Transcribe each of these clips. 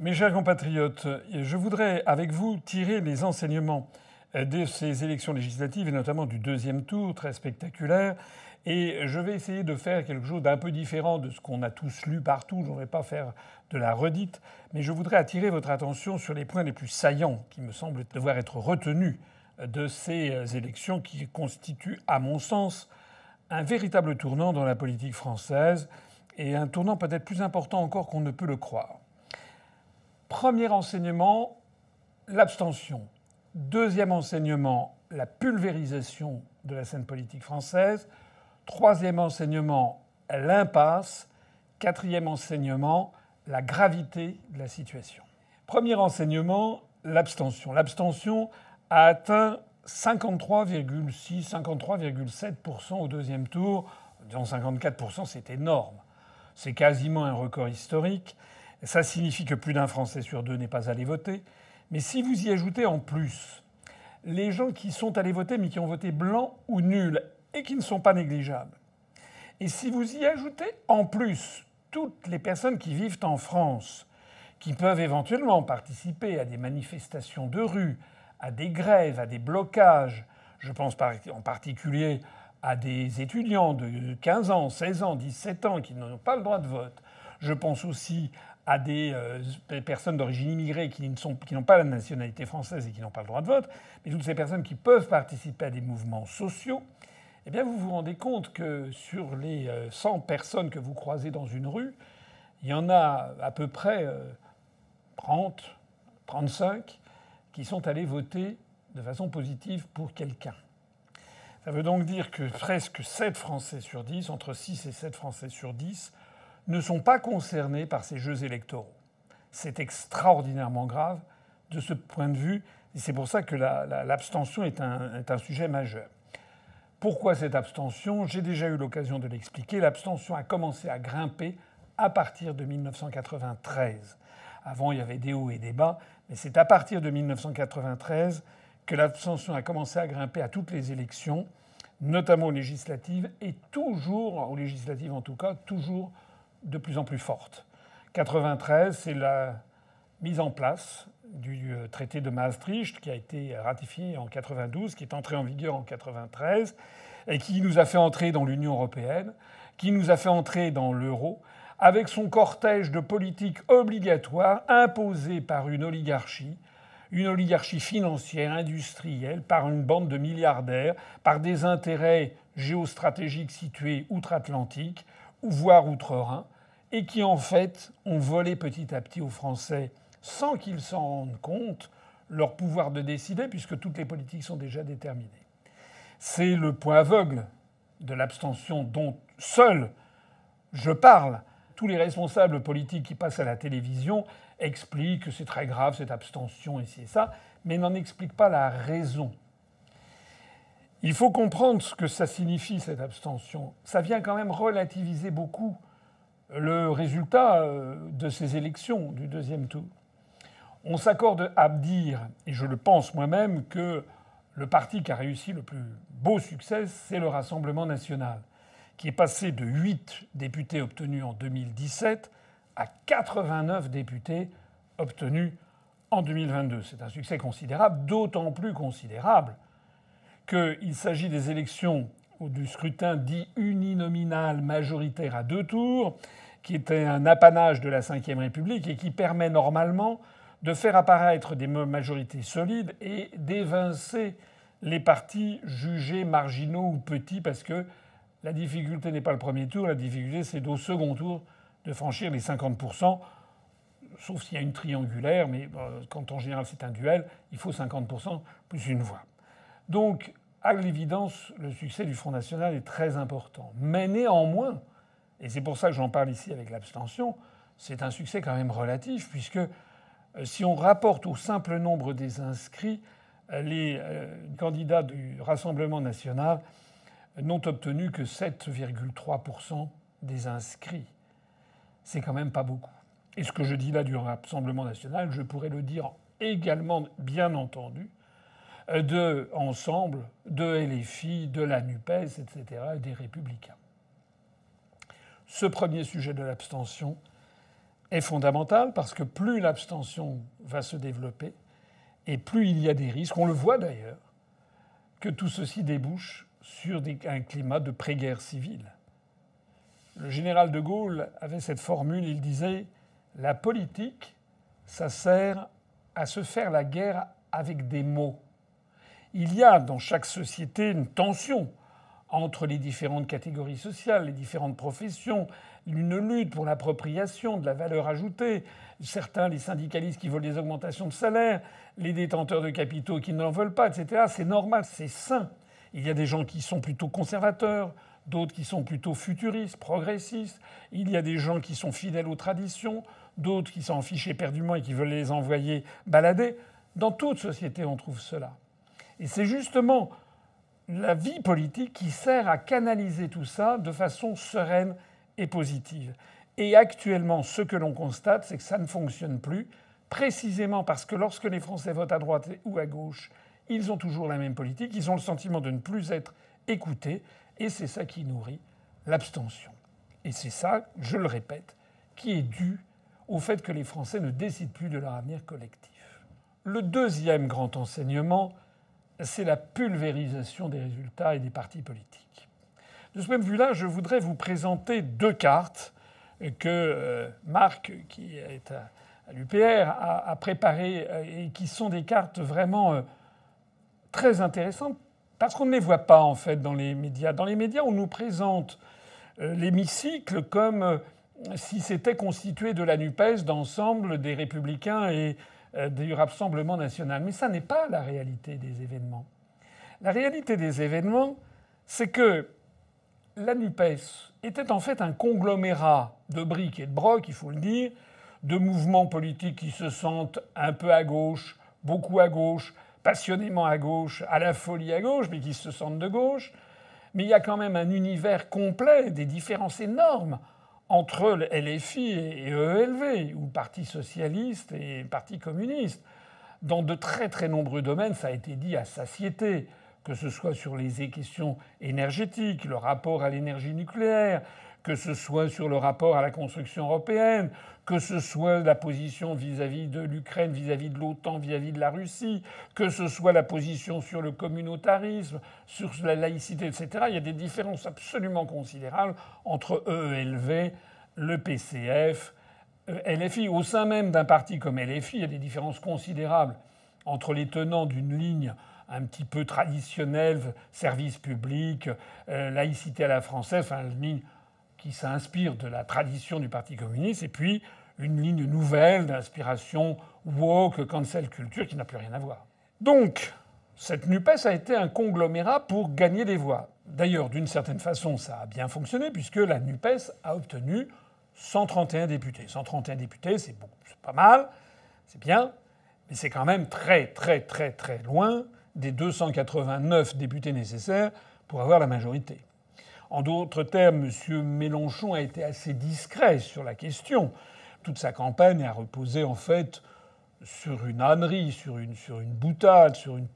Mes chers compatriotes, je voudrais avec vous tirer les enseignements de ces élections législatives et notamment du deuxième tour très spectaculaire. Et je vais essayer de faire quelque chose d'un peu différent de ce qu'on a tous lu partout. Je ne vais pas faire de la redite, mais je voudrais attirer votre attention sur les points les plus saillants qui me semblent devoir être retenus de ces élections qui constituent, à mon sens, un véritable tournant dans la politique française et un tournant peut-être plus important encore qu'on ne peut le croire. Premier enseignement, l'abstention. Deuxième enseignement, la pulvérisation de la scène politique française. Troisième enseignement, l'impasse. Quatrième enseignement, la gravité de la situation. Premier enseignement, l'abstention. L'abstention a atteint 53,6, 53,7% au deuxième tour. Disons 54%, c'est énorme. C'est quasiment un record historique. Ça signifie que plus d'un Français sur deux n'est pas allé voter. Mais si vous y ajoutez en plus les gens qui sont allés voter mais qui ont voté blanc ou nul et qui ne sont pas négligeables, et si vous y ajoutez en plus toutes les personnes qui vivent en France, qui peuvent éventuellement participer à des manifestations de rue, à des grèves, à des blocages, je pense en particulier à des étudiants de 15 ans, 16 ans, 17 ans qui n'ont pas le droit de vote. Je pense aussi à euh, des personnes d'origine immigrée qui n'ont pas la nationalité française et qui n'ont pas le droit de vote, mais toutes ces personnes qui peuvent participer à des mouvements sociaux, eh bien vous vous rendez compte que sur les 100 euh, personnes que vous croisez dans une rue, il y en a à peu près 30, euh, 35 qui sont allés voter de façon positive pour quelqu'un. Ça veut donc dire que presque 7 Français sur 10, entre 6 et 7 Français sur 10, ne sont pas concernés par ces jeux électoraux. C'est extraordinairement grave de ce point de vue, et c'est pour ça que l'abstention est, un, est un sujet majeur. Pourquoi cette abstention J'ai déjà eu l'occasion de l'expliquer. L'abstention a commencé à grimper à partir de 1993. Avant, il y avait des hauts et des bas, mais c'est à partir de 1993 que l'abstention a commencé à grimper à toutes les élections, notamment aux législatives, et toujours, aux législatives en tout cas, toujours de plus en plus forte. 93, c'est la mise en place du euh, traité de Maastricht qui a été ratifié en 92, qui est entré en vigueur en 93 et qui nous a fait entrer dans l'Union européenne, qui nous a fait entrer dans l'euro avec son cortège de politiques obligatoires imposées par une oligarchie, une oligarchie financière, industrielle, par une bande de milliardaires, par des intérêts géostratégiques situés outre-Atlantique, voire outre-Rhin, et qui en fait ont volé petit à petit aux Français, sans qu'ils s'en rendent compte, leur pouvoir de décider, puisque toutes les politiques sont déjà déterminées. C'est le point aveugle de l'abstention dont seul je parle. Tous les responsables politiques qui passent à la télévision expliquent que c'est très grave cette abstention, et ça, mais n'en expliquent pas la raison. Il faut comprendre ce que ça signifie, cette abstention. Ça vient quand même relativiser beaucoup le résultat euh, de ces élections du deuxième tour. On s'accorde à dire, et je le pense moi-même, que le parti qui a réussi le plus beau succès, c'est le Rassemblement national, qui est passé de 8 députés obtenus en 2017 à 89 députés obtenus en 2022. C'est un succès considérable, d'autant plus considérable qu'il s'agit des élections ou du scrutin dit uninominal majoritaire à deux tours, qui était un apanage de la Ve République et qui permet normalement de faire apparaître des majorités solides et d'évincer les partis jugés marginaux ou petits, parce que la difficulté n'est pas le premier tour, la difficulté c'est au second tour de franchir les 50%, sauf s'il y a une triangulaire, mais euh, quand en général c'est un duel, il faut 50% plus une voix. Donc à l'évidence, le succès du Front National est très important. Mais néanmoins, et c'est pour ça que j'en parle ici avec l'abstention, c'est un succès quand même relatif, puisque euh, si on rapporte au simple nombre des inscrits, euh, les euh, candidats du Rassemblement national n'ont obtenu que 7,3% des inscrits. C'est quand même pas beaucoup. Et ce que je dis là du Rassemblement national, je pourrais le dire également, bien entendu, euh, de Ensemble, de LFI, de la NUPES, etc., et des Républicains. Ce premier sujet de l'abstention est fondamental parce que plus l'abstention va se développer et plus il y a des risques, on le voit d'ailleurs, que tout ceci débouche sur un climat de pré-guerre civile. Le général de Gaulle avait cette formule, il disait La politique, ça sert à se faire la guerre avec des mots il y a dans chaque société une tension entre les différentes catégories sociales, les différentes professions, une lutte pour l'appropriation de la valeur ajoutée. Certains, les syndicalistes qui veulent des augmentations de salaire, les détenteurs de capitaux qui ne l'en veulent pas, etc. C'est normal, c'est sain. Il y a des gens qui sont plutôt conservateurs, d'autres qui sont plutôt futuristes, progressistes. Il y a des gens qui sont fidèles aux traditions, d'autres qui s'en fichent éperdument et qui veulent les envoyer balader. Dans toute société, on trouve cela. Et c'est justement la vie politique qui sert à canaliser tout ça de façon sereine et positive. Et actuellement, ce que l'on constate, c'est que ça ne fonctionne plus, précisément parce que lorsque les Français votent à droite ou à gauche, ils ont toujours la même politique, ils ont le sentiment de ne plus être écoutés, et c'est ça qui nourrit l'abstention. Et c'est ça, je le répète, qui est dû au fait que les Français ne décident plus de leur avenir collectif. Le deuxième grand enseignement, c'est la pulvérisation des résultats et des partis politiques. De ce même vu là je voudrais vous présenter deux cartes que euh, Marc, qui est à l'UPR, a préparées euh, et qui sont des cartes vraiment euh, très intéressantes parce qu'on ne les voit pas en fait dans les médias. Dans les médias, on nous présente l'hémicycle comme si c'était constitué de la NUPES, d'ensemble des républicains et euh, du Rassemblement national. Mais ça n'est pas la réalité des événements. La réalité des événements, c'est que la NUPES était en fait un conglomérat de briques et de brocs, il faut le dire, de mouvements politiques qui se sentent un peu à gauche, beaucoup à gauche, passionnément à gauche, à la folie à gauche, mais qui se sentent de gauche. Mais il y a quand même un univers complet, des différences énormes entre LFI et EELV, ou Parti socialiste et Parti communiste. Dans de très très nombreux domaines, ça a été dit à satiété, que ce soit sur les questions énergétiques, le rapport à l'énergie nucléaire, que ce soit sur le rapport à la construction européenne, que ce soit la position vis-à-vis de l'Ukraine, vis-à-vis de l'OTAN, vis-à-vis de la Russie, que ce soit la position sur le communautarisme, sur la laïcité, etc. Il y a des différences absolument considérables entre EELV, le PCF, euh, LFI. Au sein même d'un parti comme LFI, il y a des différences considérables entre les tenants d'une ligne un petit peu traditionnelle, service public, euh, laïcité à la française, enfin, une ligne qui s'inspire de la tradition du Parti communiste, et puis une ligne nouvelle d'inspiration woke, cancel culture, qui n'a plus rien à voir. Donc, cette NUPES a été un conglomérat pour gagner des voix. D'ailleurs, d'une certaine façon, ça a bien fonctionné, puisque la NUPES a obtenu 131 députés. 131 députés, c'est pas mal, c'est bien, mais c'est quand même très, très, très, très loin des 289 députés nécessaires pour avoir la majorité. En d'autres termes, M. Mélenchon a été assez discret sur la question. Toute sa campagne a reposé en fait sur une ânerie, sur une, sur une boutade, sur une,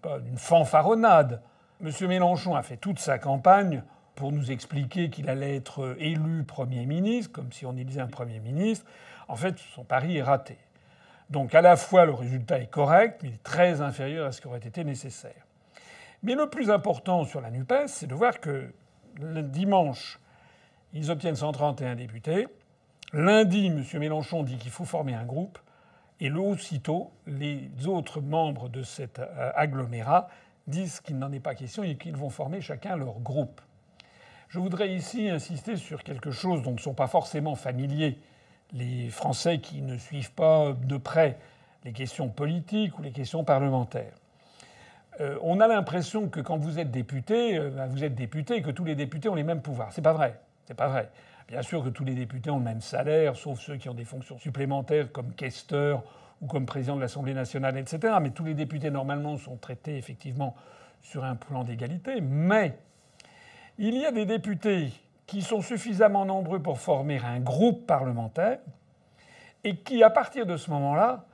pas, une fanfaronnade. M. Mélenchon a fait toute sa campagne pour nous expliquer qu'il allait être élu Premier ministre, comme si on élisait un Premier ministre. En fait, son pari est raté. Donc à la fois, le résultat est correct, mais il est très inférieur à ce qui aurait été nécessaire. Mais le plus important sur la NUPES, c'est de voir que le dimanche, ils obtiennent 131 députés. Lundi, M. Mélenchon dit qu'il faut former un groupe. Et aussitôt, les autres membres de cet euh, agglomérat disent qu'il n'en est pas question et qu'ils vont former chacun leur groupe. Je voudrais ici insister sur quelque chose dont ne sont pas forcément familiers les Français qui ne suivent pas de près les questions politiques ou les questions parlementaires. Euh, on a l'impression que quand vous êtes député, euh, ben, vous êtes député et que tous les députés ont les mêmes pouvoirs. C'est pas vrai. C'est pas vrai. Bien sûr que tous les députés ont le même salaire, sauf ceux qui ont des fonctions supplémentaires comme caisseur ou comme président de l'Assemblée nationale, etc. Mais tous les députés normalement sont traités effectivement sur un plan d'égalité. Mais il y a des députés qui sont suffisamment nombreux pour former un groupe parlementaire et qui, à partir de ce moment-là,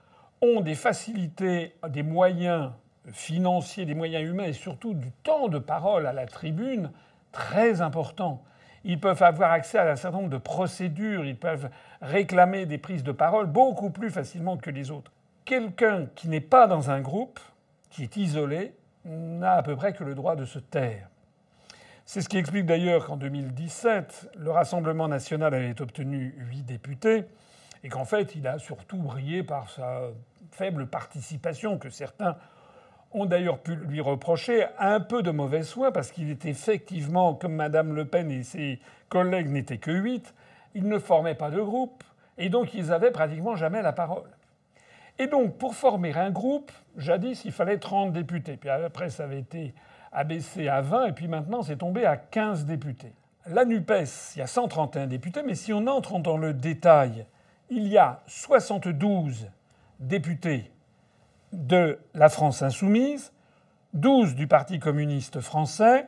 ont des facilités, des moyens financiers, des moyens humains et surtout du temps de parole à la tribune très important. Ils peuvent avoir accès à un certain nombre de procédures, ils peuvent réclamer des prises de parole beaucoup plus facilement que les autres. Quelqu'un qui n'est pas dans un groupe, qui est isolé, n'a à peu près que le droit de se taire. C'est ce qui explique d'ailleurs qu'en 2017, le Rassemblement national avait obtenu 8 députés et qu'en fait, il a surtout brillé par sa faible participation que certains ont d'ailleurs pu lui reprocher un peu de mauvais soin, parce qu'il était effectivement, comme Madame Le Pen et ses collègues n'étaient que huit, ils ne formaient pas de groupe, et donc ils avaient pratiquement jamais la parole. Et donc, pour former un groupe, jadis, il fallait 30 députés, puis après, ça avait été abaissé à 20, et puis maintenant, c'est tombé à 15 députés. La NUPES, il y a 131 députés, mais si on entre dans le détail, il y a 72 députés de la France insoumise, 12 du Parti communiste français,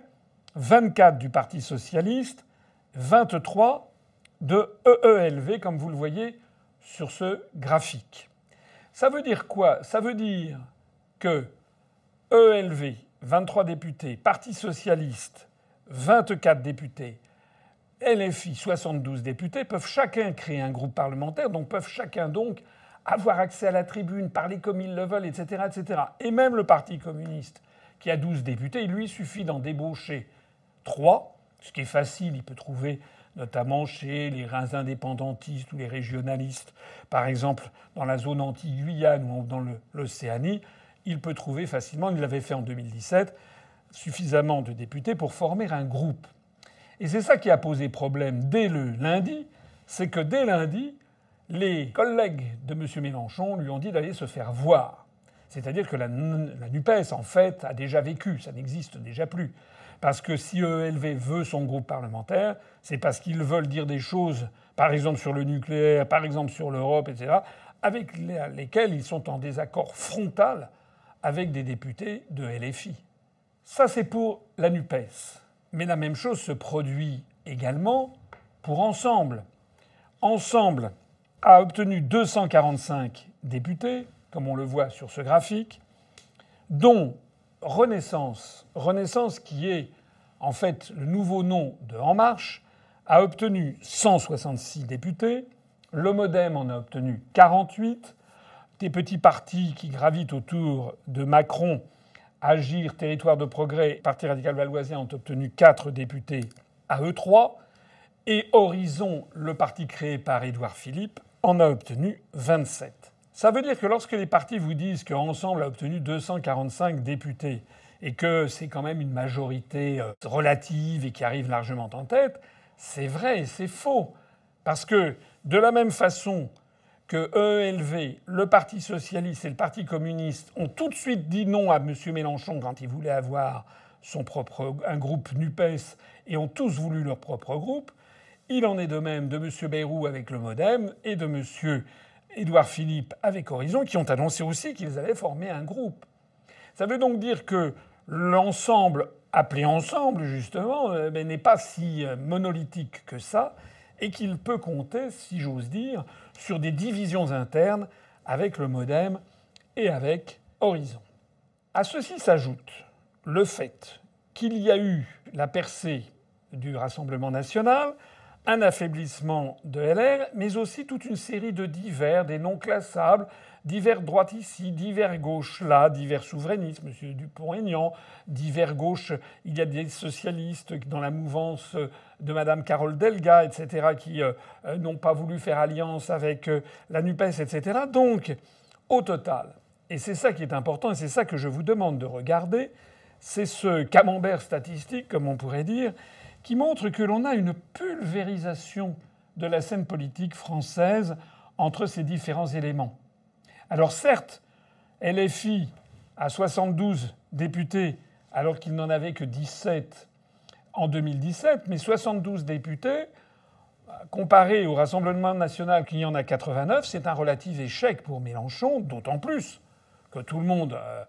24 du Parti socialiste, 23 de EELV, comme vous le voyez sur ce graphique. Ça veut dire quoi Ça veut dire que EELV, 23 députés, Parti socialiste, 24 députés, LFI, 72 députés, peuvent chacun créer un groupe parlementaire, donc peuvent chacun donc avoir accès à la tribune, parler comme ils le veulent, etc. etc. Et même le Parti communiste, qui a 12 députés, il lui suffit d'en débaucher 3, ce qui est facile, il peut trouver notamment chez les indépendantistes ou les régionalistes, par exemple dans la zone anti-Guyane ou dans l'Océanie, il peut trouver facilement, il l'avait fait en 2017, suffisamment de députés pour former un groupe. Et c'est ça qui a posé problème dès le lundi, c'est que dès lundi, les collègues de M. Mélenchon lui ont dit d'aller se faire voir. C'est-à-dire que la, NUPES, en fait, a déjà vécu, ça n'existe déjà plus. Parce que si ELV veut son groupe parlementaire, c'est parce qu'ils veulent dire des choses, par exemple sur le nucléaire, par exemple sur l'Europe, etc., avec lesquelles ils sont en désaccord frontal avec des députés de LFI. Ça, c'est pour la NUPES. Mais la même chose se produit également pour Ensemble. Ensemble, a obtenu 245 députés, comme on le voit sur ce graphique, dont Renaissance, Renaissance qui est en fait le nouveau nom de En Marche, a obtenu 166 députés, le Modem en a obtenu 48, des petits partis qui gravitent autour de Macron, Agir, Territoire de Progrès, Parti radical valoisien ont obtenu 4 députés à eux 3, et Horizon, le parti créé par Édouard Philippe, en a obtenu 27. Ça veut dire que lorsque les partis vous disent qu'Ensemble a obtenu 245 députés et que c'est quand même une majorité euh, relative et qui arrive largement en tête, c'est vrai et c'est faux. Parce que de la même façon que EELV, le Parti socialiste et le Parti communiste ont tout de suite dit non à M. Mélenchon quand il voulait avoir son propre un groupe NUPES et ont tous voulu leur propre groupe, il en est de même de M. Bayrou avec le Modem et de M. Édouard Philippe avec Horizon, qui ont annoncé aussi qu'ils allaient former un groupe. Ça veut donc dire que l'ensemble, appelé ensemble justement, euh, n'est pas si euh, monolithique que ça, et qu'il peut compter, si j'ose dire, sur des divisions internes avec le Modem et avec Horizon. À ceci s'ajoute le fait qu'il y a eu la percée du Rassemblement national, un affaiblissement de LR, mais aussi toute une série de divers, des non classables, divers droite ici, divers gauches là, divers souverainistes, M. Dupont-Aignan, divers gauches. il y a des socialistes dans la mouvance de Mme Carole Delga, etc., qui euh, euh, n'ont pas voulu faire alliance avec euh, la NUPES, etc. Donc, au total, et c'est ça qui est important, et c'est ça que je vous demande de regarder, c'est ce camembert statistique, comme on pourrait dire, qui montre que l'on a une pulvérisation de la scène politique française entre ces différents éléments. Alors certes, LFI a 72 députés alors qu'il n'en avait que 17 en 2017, mais 72 députés, comparé au Rassemblement national qui en a 89, c'est un relatif échec pour Mélenchon, d'autant plus que tout le monde, euh,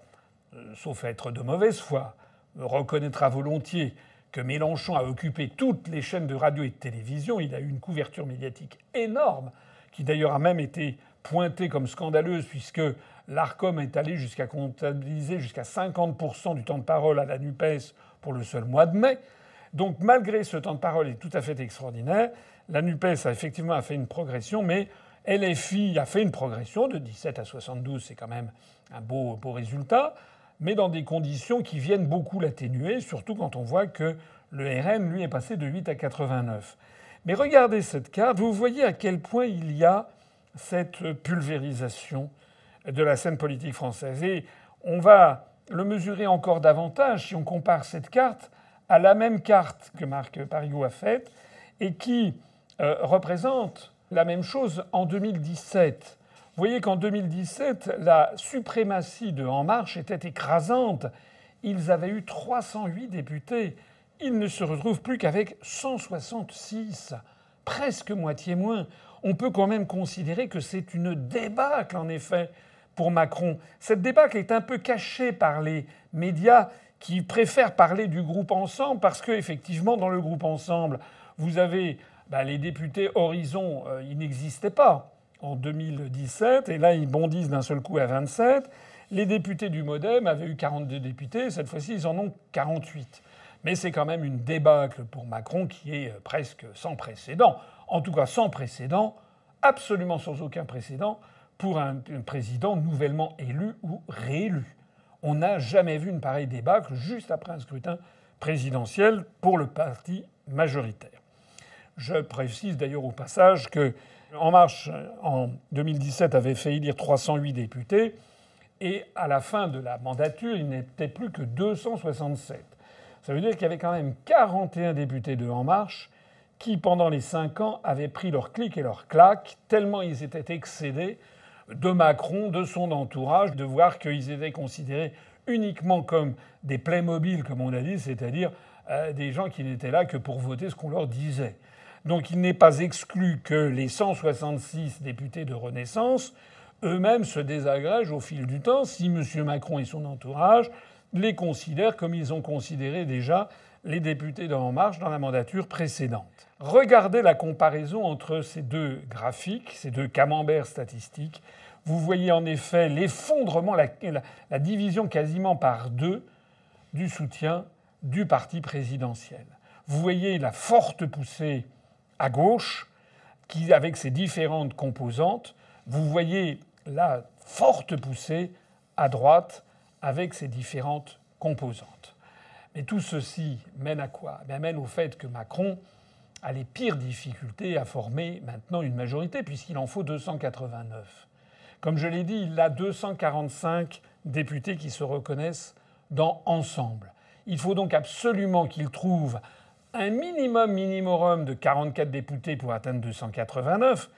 euh, sauf être de mauvaise foi, reconnaîtra volontiers que Mélenchon a occupé toutes les chaînes de radio et de télévision. Il a eu une couverture médiatique énorme, qui d'ailleurs a même été pointée comme scandaleuse, puisque l'ARCOM est allé jusqu'à comptabiliser jusqu'à 50% du temps de parole à la NUPES pour le seul mois de mai. Donc malgré ce temps de parole est tout à fait extraordinaire, la NUPES a effectivement fait une progression, mais LFI a fait une progression de 17 à 72, c'est quand même un beau, beau résultat mais dans des conditions qui viennent beaucoup l'atténuer, surtout quand on voit que le RN, lui, est passé de 8 à 89. Mais regardez cette carte, vous voyez à quel point il y a cette pulvérisation de la scène politique française. Et on va le mesurer encore davantage si on compare cette carte à la même carte que Marc Pariou a faite et qui euh, représente la même chose en 2017. Vous voyez qu'en 2017, la suprématie de En Marche était écrasante. Ils avaient eu 308 députés. Ils ne se retrouvent plus qu'avec 166, presque moitié moins. On peut quand même considérer que c'est une débâcle, en effet, pour Macron. Cette débâcle est un peu cachée par les médias qui préfèrent parler du groupe ensemble parce que, dans le groupe ensemble, vous avez bah, les députés Horizon, euh, ils n'existaient pas en 2017, et là ils bondissent d'un seul coup à 27. Les députés du Modem avaient eu 42 députés, cette fois-ci ils en ont 48. Mais c'est quand même une débâcle pour Macron qui est euh, presque sans précédent. En tout cas sans précédent, absolument sans aucun précédent, pour un président nouvellement élu ou réélu. On n'a jamais vu une pareille débâcle juste après un scrutin présidentiel pour le parti majoritaire. Je précise d'ailleurs au passage que en Marche, en 2017, avait fait élire 308 députés. Et à la fin de la mandature, il n'était plus que 267. Ça veut dire qu'il y avait quand même 41 députés de En Marche qui, pendant les 5 ans, avaient pris leur clic et leur claque, tellement ils étaient excédés de Macron, de son entourage, de voir qu'ils étaient considérés uniquement comme des mobiles, comme on a dit, c'est-à-dire euh, des gens qui n'étaient là que pour voter ce qu'on leur disait. Donc il n'est pas exclu que les 166 députés de Renaissance eux-mêmes se désagrègent au fil du temps si M. Macron et son entourage les considèrent comme ils ont considéré déjà les députés de En Marche dans la mandature précédente. Regardez la comparaison entre ces deux graphiques, ces deux camemberts statistiques. Vous voyez en effet l'effondrement, la division quasiment par deux du soutien du parti présidentiel. Vous voyez la forte poussée à gauche, qui, avec ses différentes composantes, vous voyez la forte poussée à droite avec ses différentes composantes. Mais tout ceci mène à quoi eh Mène au fait que Macron a les pires difficultés à former maintenant une majorité, puisqu'il en faut 289. Comme je l'ai dit, il a 245 députés qui se reconnaissent dans Ensemble. Il faut donc absolument qu'il trouve un minimum minimum de 44 députés pour atteindre 289.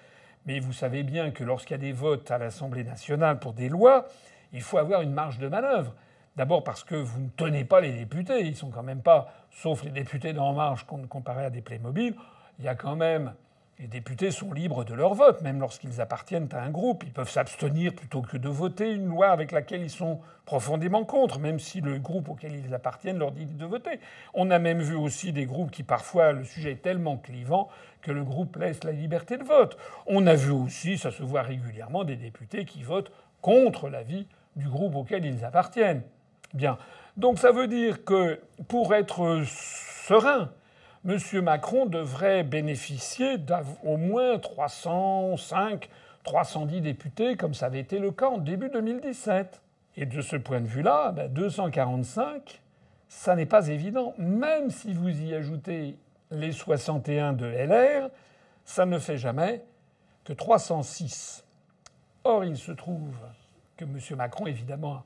Mais vous savez bien que lorsqu'il y a des votes à l'Assemblée nationale pour des lois, il faut avoir une marge de manœuvre. D'abord parce que vous ne tenez pas les députés. Ils sont quand même pas, sauf les députés d'En Marche comparés à des Playmobil, il y a quand même les députés sont libres de leur vote, même lorsqu'ils appartiennent à un groupe. Ils peuvent s'abstenir plutôt que de voter une loi avec laquelle ils sont profondément contre, même si le groupe auquel ils appartiennent leur dit de voter. On a même vu aussi des groupes qui parfois le sujet est tellement clivant que le groupe laisse la liberté de vote. On a vu aussi, ça se voit régulièrement, des députés qui votent contre l'avis du groupe auquel ils appartiennent. Bien. Donc ça veut dire que pour être serein, M. Macron devrait bénéficier d'au moins 305, 310 députés, comme ça avait été le cas en début 2017. Et de ce point de vue-là, 245, ben, ça n'est pas évident. Même si vous y ajoutez les 61 de LR, ça ne fait jamais que 306. Or, il se trouve que M. Macron, évidemment,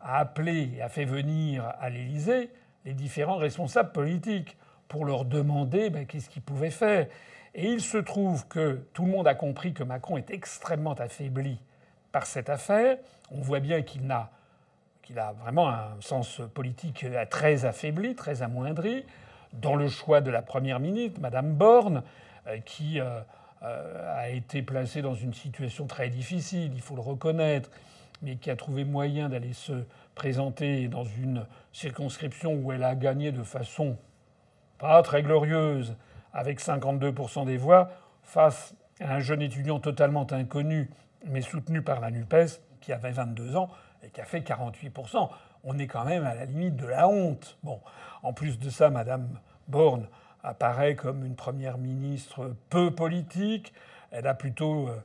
a appelé et a fait venir à l'Élysée les différents responsables politiques pour leur demander ben, qu'est-ce qu'ils pouvaient faire. Et il se trouve que tout le monde a compris que Macron est extrêmement affaibli par cette affaire. On voit bien qu'il qu'il a vraiment un sens politique très affaibli, très amoindri, dans le choix de la Première ministre, Madame Borne, euh, qui euh, euh, a été placée dans une situation très difficile, il faut le reconnaître, mais qui a trouvé moyen d'aller se présenter dans une circonscription où elle a gagné de façon pas très glorieuse, avec 52% des voix, face à un jeune étudiant totalement inconnu, mais soutenu par la NUPES, qui avait 22 ans et qui a fait 48%. On est quand même à la limite de la honte. Bon, en plus de ça, Madame Borne apparaît comme une première ministre peu politique. Elle a plutôt euh,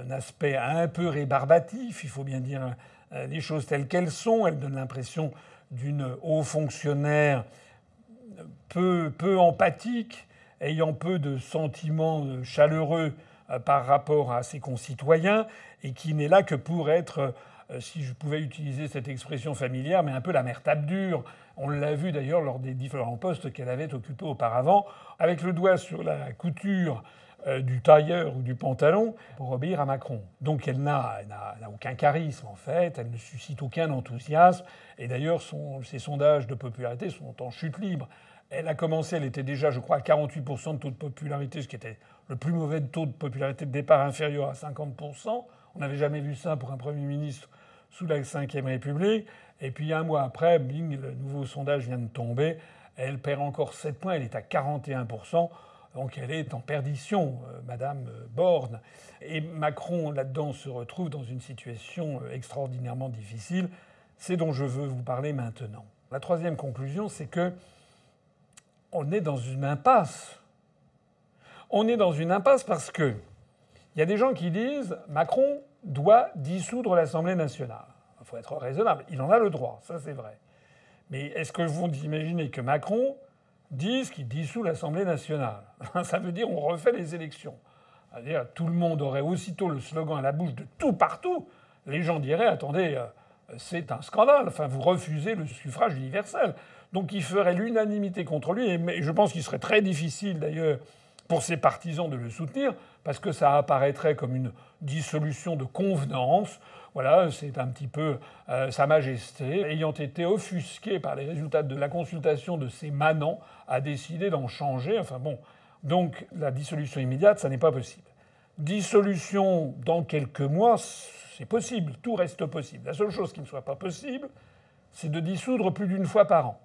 un aspect un peu rébarbatif, il faut bien dire euh, les choses telles qu'elles sont. Elle donne l'impression d'une haut fonctionnaire peu, peu empathique, ayant peu de sentiments euh, chaleureux euh, par rapport à ses concitoyens, et qui n'est là que pour être, euh, si je pouvais utiliser cette expression familière, mais un peu la mère tape dure. On l'a vu d'ailleurs lors des différents postes qu'elle avait occupés auparavant, avec le doigt sur la couture euh, du tailleur ou du pantalon pour obéir à Macron. Donc elle n'a, aucun charisme en fait, elle ne suscite aucun enthousiasme, et d'ailleurs ses sondages de popularité sont en chute libre. Elle a commencé, elle était déjà, je crois, à 48% de taux de popularité, ce qui était le plus mauvais taux de popularité de départ inférieur à 50%. On n'avait jamais vu ça pour un Premier ministre sous la Ve République. Et puis un mois après, bing, le nouveau sondage vient de tomber. Elle perd encore 7 points, elle est à 41%. Donc elle est en perdition, euh, Madame euh, Borne. Et Macron, là-dedans, se retrouve dans une situation euh, extraordinairement difficile. C'est dont je veux vous parler maintenant. La troisième conclusion, c'est que on est dans une impasse. On est dans une impasse parce que il y a des gens qui disent Macron doit dissoudre l'Assemblée nationale. Il faut être raisonnable. Il en a le droit, ça c'est vrai. Mais est-ce que vous imaginez que Macron disent qu'il dissout l'Assemblée nationale. Ça veut dire on refait les élections. tout le monde aurait aussitôt le slogan à la bouche de tout partout. Les gens diraient attendez, euh, c'est un scandale. Enfin, vous refusez le suffrage universel. Donc il ferait l'unanimité contre lui. Et je pense qu'il serait très difficile d'ailleurs pour ses partisans de le soutenir parce que ça apparaîtrait comme une dissolution de convenance voilà, c'est un petit peu euh, Sa Majesté, ayant été offusquée par les résultats de la consultation de ses manants, a décidé d'en changer. Enfin bon, donc la dissolution immédiate, ça n'est pas possible. Dissolution dans quelques mois, c'est possible, tout reste possible. La seule chose qui ne soit pas possible, c'est de dissoudre plus d'une fois par an.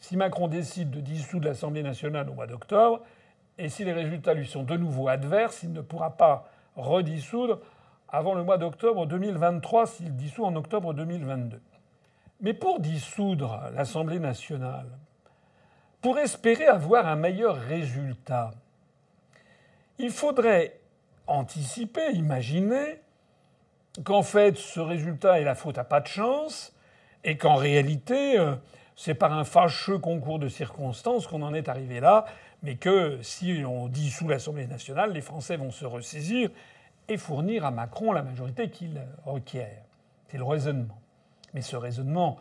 Si Macron décide de dissoudre l'Assemblée nationale au mois d'octobre, et si les résultats lui sont de nouveau adverses, il ne pourra pas redissoudre avant le mois d'octobre 2023 s'il dissout en octobre 2022. Mais pour dissoudre l'Assemblée nationale, pour espérer avoir un meilleur résultat, il faudrait anticiper, imaginer qu'en fait ce résultat est la faute à pas de chance et qu'en réalité euh, c'est par un fâcheux concours de circonstances qu'on en est arrivé là, mais que si on dissout l'Assemblée nationale, les Français vont se ressaisir et fournir à Macron la majorité qu'il requiert. C'est le raisonnement. Mais ce raisonnement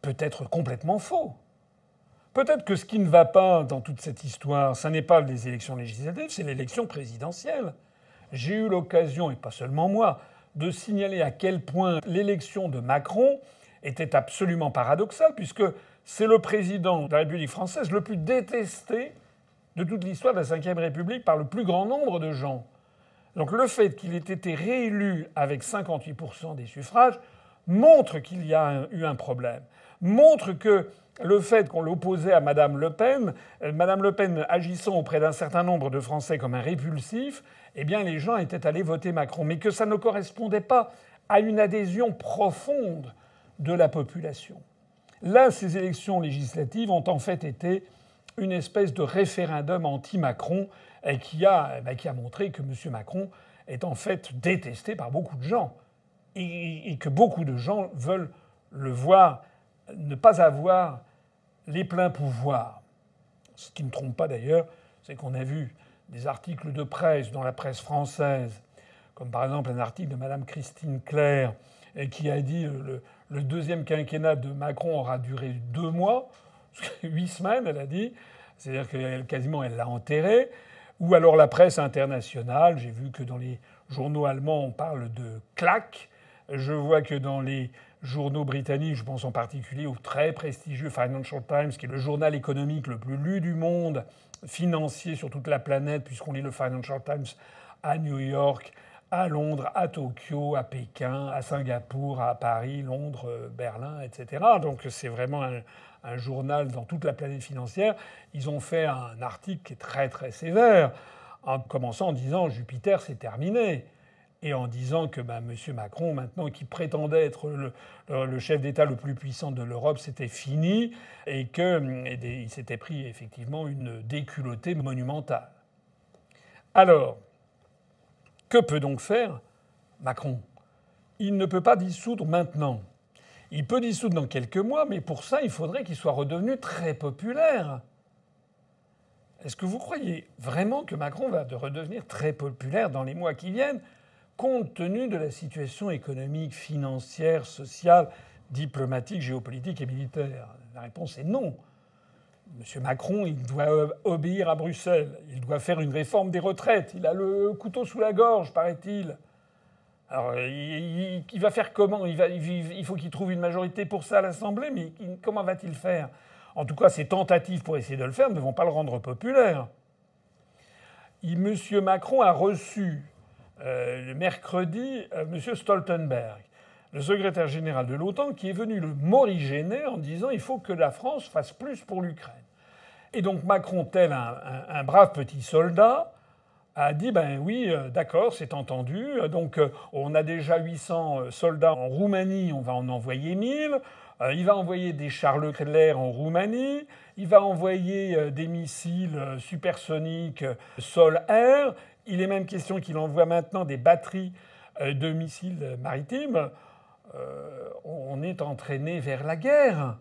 peut être complètement faux. Peut-être que ce qui ne va pas dans toute cette histoire, ce n'est pas les élections législatives, c'est l'élection présidentielle. J'ai eu l'occasion, et pas seulement moi, de signaler à quel point l'élection de Macron était absolument paradoxale, puisque c'est le président de la République française le plus détesté de toute l'histoire de la Ve République par le plus grand nombre de gens. Donc le fait qu'il ait été réélu avec 58% des suffrages montre qu'il y a eu un problème, montre que le fait qu'on l'opposait à Mme Le Pen, euh, Mme Le Pen agissant auprès d'un certain nombre de Français comme un répulsif, eh bien les gens étaient allés voter Macron, mais que ça ne correspondait pas à une adhésion profonde de la population. Là, ces élections législatives ont en fait été une espèce de référendum anti-Macron qui a, eh ben, qui a montré que M. Macron est en fait détesté par beaucoup de gens et, que beaucoup de gens veulent le voir ne pas avoir les pleins pouvoirs. Ce qui ne trompe pas d'ailleurs, c'est qu'on a vu des articles de presse dans la presse française, comme par exemple un article de Madame Christine Claire qui a dit euh, le, le deuxième quinquennat de Macron aura duré deux mois, huit semaines, elle a dit. C'est-à-dire qu'elle quasiment elle l'a enterré. Ou alors la presse internationale, j'ai vu que dans les journaux allemands on parle de claque, je vois que dans les journaux britanniques, je pense en particulier au très prestigieux Financial Times, qui est le journal économique le plus lu du monde, financier sur toute la planète, puisqu'on lit le Financial Times à New York, à Londres, à Tokyo, à Pékin, à Singapour, à Paris, Londres, Berlin, etc. Donc c'est vraiment un, un journal dans toute la planète financière, ils ont fait un article qui est très très sévère, en commençant en disant Jupiter c'est terminé et en disant que ben, M. Macron, maintenant qui prétendait être le, le chef d'État le plus puissant de l'Europe, c'était fini et qu'il s'était pris effectivement une déculottée monumentale. Alors, que peut donc faire Macron Il ne peut pas dissoudre maintenant. Il peut dissoudre dans quelques mois, mais pour ça, il faudrait qu'il soit redevenu très populaire. Est-ce que vous croyez vraiment que Macron va redevenir très populaire dans les mois qui viennent, compte tenu de la situation économique, financière, sociale, diplomatique, géopolitique et militaire La réponse est non. Monsieur Macron, il doit obéir à Bruxelles, il doit faire une réforme des retraites, il a le couteau sous la gorge, paraît-il. Alors, euh, il, va faire comment il, faut qu'il trouve une majorité pour ça à l'Assemblée, mais comment va-t-il faire En tout cas, ses tentatives pour essayer de le faire ne vont pas le rendre populaire. M. Macron a reçu euh, le mercredi euh, M. Stoltenberg, le secrétaire général de l'OTAN, qui est venu le morigéner en disant il faut que la France fasse plus pour l'Ukraine. Et donc Macron, tel un brave petit soldat, a dit ben oui, euh, d'accord, c'est entendu. Euh, donc euh, on a déjà 800 soldats en Roumanie, on va en envoyer 1000. il va envoyer des chars Leclerc en Roumanie. Il va envoyer des missiles supersoniques sol-air. Il est même question qu'il envoie maintenant des batteries de missiles maritimes. on est entraîné vers la guerre.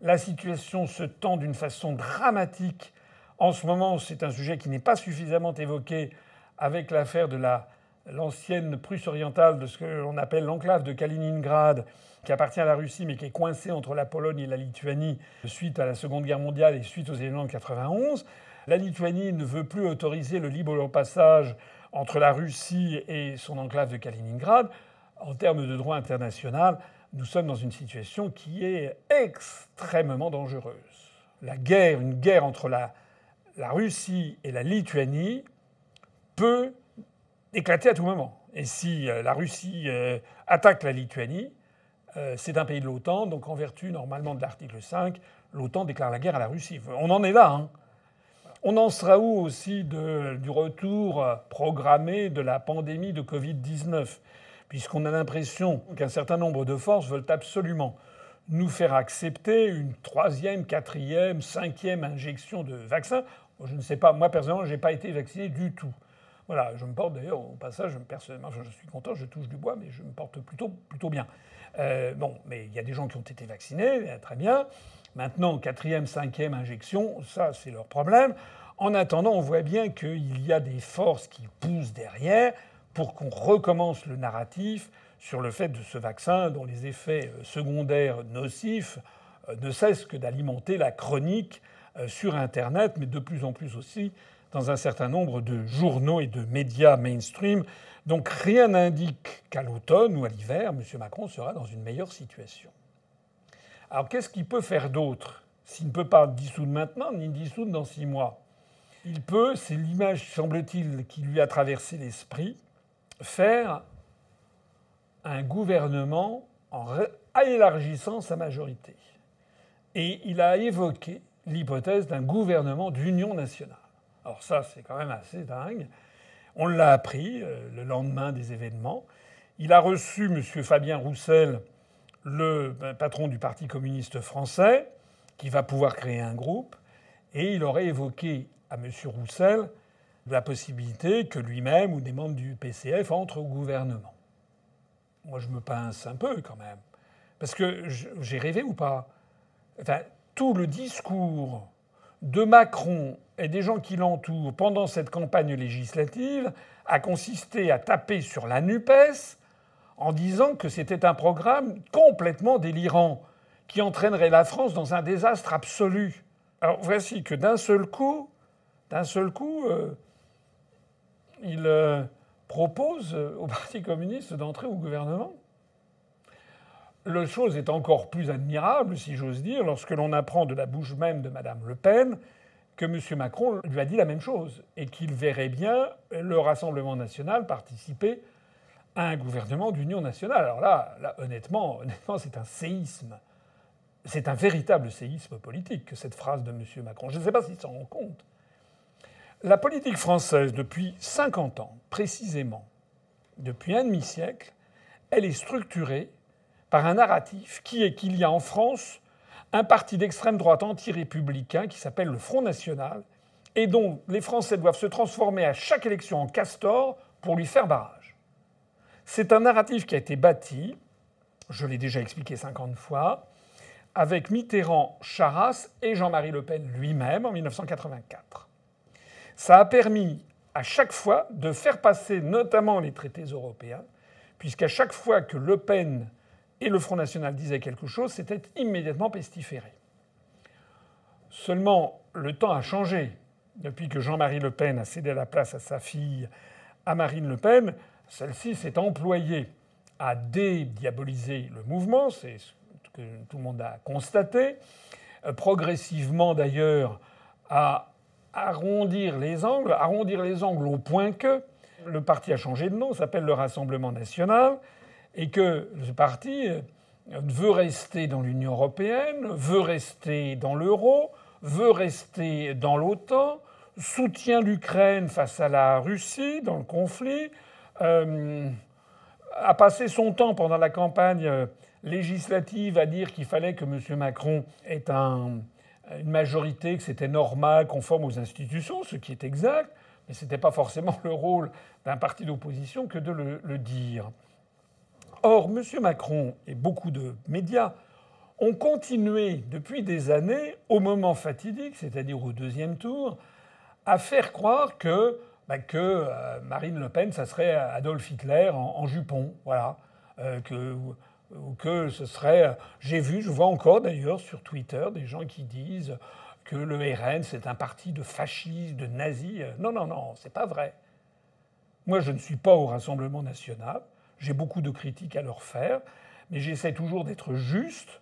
La situation se tend d'une façon dramatique en ce moment, c'est un sujet qui n'est pas suffisamment évoqué avec l'affaire de la l'ancienne Prusse orientale, de ce que l'on appelle l'enclave de Kaliningrad, qui appartient à la Russie mais qui est coincée entre la Pologne et la Lituanie suite à la Seconde Guerre mondiale et suite aux événements de 91. La Lituanie ne veut plus autoriser le libre passage entre la Russie et son enclave de Kaliningrad. En termes de droit international, nous sommes dans une situation qui est extrêmement dangereuse. La guerre, une guerre entre la la Russie et la Lituanie peut éclater à tout moment. Et si euh, la Russie euh, attaque la Lituanie, euh, c'est un pays de l'OTAN, donc en vertu normalement de l'article 5, l'OTAN déclare la guerre à la Russie. On en est là. Hein. On en sera où aussi du retour programmé de la pandémie de Covid-19 Puisqu'on a l'impression qu'un certain nombre de forces veulent absolument nous faire accepter une troisième, quatrième, cinquième injection de vaccin. Je ne sais pas, moi personnellement, je n'ai pas été vacciné du tout. Voilà, je me porte d'ailleurs, au passage, personnellement, je suis content, je touche du bois, mais je me porte plutôt, plutôt bien. Euh, bon, mais il y a des gens qui ont été vaccinés, eh, très bien. Maintenant, quatrième, cinquième injection, ça c'est leur problème. En attendant, on voit bien qu'il y a des forces qui poussent derrière pour qu'on recommence le narratif sur le fait de ce vaccin dont les effets euh, secondaires nocifs euh, ne cessent que d'alimenter la chronique euh, sur Internet, mais de plus en plus aussi dans un certain nombre de journaux et de médias mainstream. Donc rien n'indique qu'à l'automne ou à l'hiver, M. Macron sera dans une meilleure situation. Alors qu'est-ce qu'il peut faire d'autre S'il ne peut pas dissoudre maintenant, ni dissoudre dans six mois. Il peut, c'est l'image, semble-t-il, qui lui a traversé l'esprit, faire un gouvernement en élargissant sa majorité. Et il a évoqué l'hypothèse d'un gouvernement d'union nationale. Alors ça, c'est quand même assez dingue. On l'a appris euh, le lendemain des événements. Il a reçu M. Fabien Roussel, le ben, patron du Parti communiste français, qui va pouvoir créer un groupe, et il aurait évoqué à M. Roussel la possibilité que lui-même ou des membres du PCF entrent au gouvernement moi je me pince un peu quand même. Parce que j'ai rêvé ou pas Enfin, tout le discours de Macron et des gens qui l'entourent pendant cette campagne législative a consisté à taper sur la NUPES en disant que c'était un programme complètement délirant qui entraînerait la France dans un désastre absolu. Alors voici que d'un seul coup, d'un seul coup, euh, il. Euh, propose au Parti communiste d'entrer au gouvernement. La chose est encore plus admirable, si j'ose dire, lorsque l'on apprend de la bouche même de Madame Le Pen que M. Macron lui a dit la même chose et qu'il verrait bien le Rassemblement national participer à un gouvernement d'union nationale. Alors là, honnêtement, honnêtement, c'est un séisme. C'est un véritable séisme politique que cette phrase de M. Macron. Je ne sais pas s'il s'en rend compte. La politique française, depuis 50 ans précisément, depuis un demi-siècle, elle est structurée par un narratif qui est qu'il y a en France un parti d'extrême droite anti-républicain qui s'appelle le Front National et dont les Français doivent se transformer à chaque élection en castor pour lui faire barrage. C'est un narratif qui a été bâti, je l'ai déjà expliqué 50 fois, avec Mitterrand, Charras et Jean-Marie Le Pen lui-même en 1984. Ça a permis à chaque fois de faire passer notamment les traités européens, puisqu'à chaque fois que Le Pen et le Front National disaient quelque chose, c'était immédiatement pestiféré. Seulement, le temps a changé. Depuis que Jean-Marie Le Pen a cédé la place à sa fille, à Marine Le Pen, celle-ci s'est employée à dédiaboliser le mouvement, c'est ce que tout le monde a constaté, euh, progressivement d'ailleurs à arrondir les angles, arrondir les angles au point que le parti a changé de nom, s'appelle le Rassemblement national, et que ce parti euh, veut rester dans l'Union européenne, veut rester dans l'euro, veut rester dans l'OTAN, soutient l'Ukraine face à la Russie dans le conflit, euh, a passé son temps pendant la campagne euh, législative à dire qu'il fallait que M. Macron ait un une majorité que c'était normal, conforme aux institutions, ce qui est exact, mais ce n'était pas forcément le rôle d'un parti d'opposition que de le, dire. Or, M. Macron et beaucoup de médias ont continué depuis des années, au moment fatidique, c'est-à-dire au deuxième tour, à faire croire que, bah, que euh, Marine Le Pen, ça serait Adolf Hitler en, jupon. Voilà. Euh, que ou que ce serait. Euh, j'ai vu, je vois encore d'ailleurs sur Twitter des gens qui disent que le RN c'est un parti de fascistes, de nazis. Euh, non, non, non, c'est pas vrai. Moi, je ne suis pas au Rassemblement national. J'ai beaucoup de critiques à leur faire, mais j'essaie toujours d'être juste.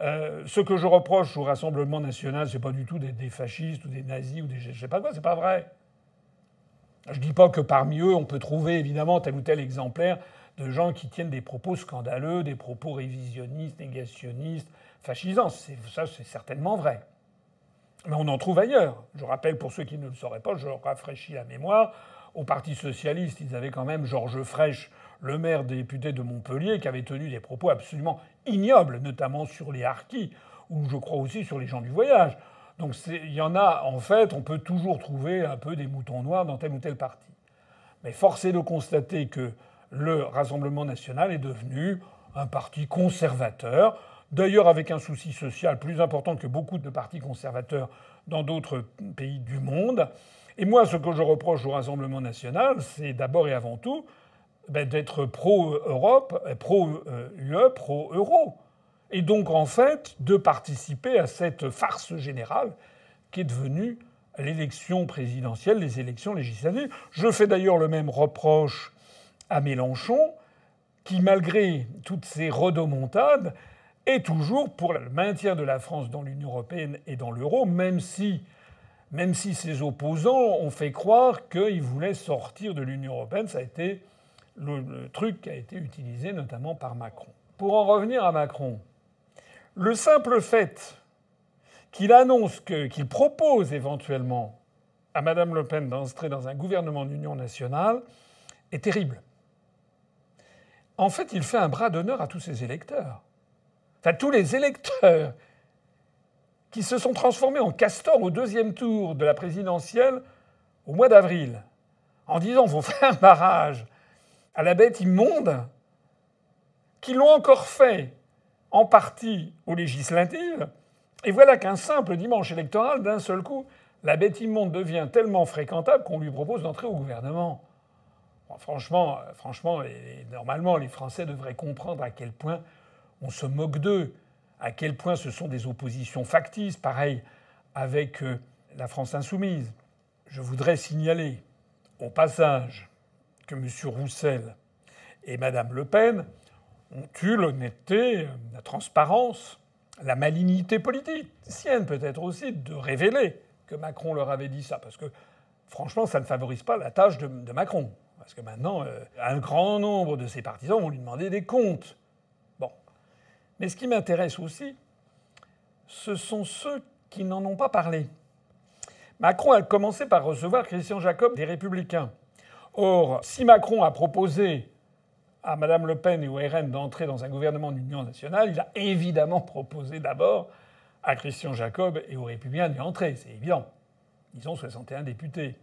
Euh, ce que je reproche au Rassemblement national, c'est pas du tout des, des, fascistes ou des nazis ou des je sais pas quoi, c'est pas vrai. Je dis pas que parmi eux, on peut trouver évidemment tel ou tel exemplaire de gens qui tiennent des propos scandaleux, des propos révisionnistes, négationnistes, fascisants. Ça, c'est certainement vrai. Mais on en trouve ailleurs. Je rappelle, pour ceux qui ne le sauraient pas, je rafraîchis la mémoire. Au Parti socialiste, ils avaient quand même Georges Frêche, le maire député de Montpellier, qui avait tenu des propos absolument ignobles, notamment sur les harkis, ou je crois aussi sur les gens du voyage. Donc il y en a, en fait, on peut toujours trouver un peu des moutons noirs dans tel ou tel parti. Mais force est de constater que le Rassemblement national est devenu un parti conservateur, d'ailleurs avec un souci social plus important que beaucoup de partis conservateurs dans d'autres pays du monde. Et moi, ce que je reproche au Rassemblement national, c'est d'abord et avant tout ben, d'être pro-Europe, pro-UE, pro-euro. Et donc, en fait, de participer à cette farce générale qui est devenue l'élection présidentielle, les élections législatives. Je fais d'ailleurs le même reproche à Mélenchon, qui, malgré toutes ses redomontades, est toujours pour le maintien de la France dans l'Union européenne et dans l'euro, même si, même si ses opposants ont fait croire qu'il voulait sortir de l'Union européenne. Ça a été le, truc qui a été utilisé notamment par Macron. Pour en revenir à Macron, le simple fait qu'il annonce qu'il propose éventuellement à Madame Le Pen d'entrer dans un gouvernement d'union nationale est terrible en fait, il fait un bras d'honneur à tous ses électeurs. à tous les électeurs qui se sont transformés en castors au deuxième tour de la présidentielle au mois d'avril, en disant faut faire un barrage à la bête immonde, qui l'ont encore fait en partie aux législatives, et voilà qu'un simple dimanche électoral, d'un seul coup, la bête immonde devient tellement fréquentable qu'on lui propose d'entrer au gouvernement franchement, euh, franchement normalement, les Français devraient comprendre à quel point on se moque d'eux, à quel point ce sont des oppositions factices, pareil avec euh, la France insoumise. Je voudrais signaler au passage que M. Roussel et Mme Le Pen ont eu l'honnêteté, euh, la transparence, la malignité politique, sienne peut-être aussi, de révéler que Macron leur avait dit ça. Parce que franchement, ça ne favorise pas la tâche de, Macron. Parce que maintenant, euh, un grand nombre de ses partisans vont lui demander des comptes. Bon. Mais ce qui m'intéresse aussi, ce sont ceux qui n'en ont pas parlé. Macron a commencé par recevoir Christian Jacob des Républicains. Or, si Macron a proposé à Mme Le Pen et au RN d'entrer dans un gouvernement d'union nationale, il a évidemment proposé d'abord à Christian Jacob et aux Républicains d'y entrer, c'est évident. Ils ont 61 députés.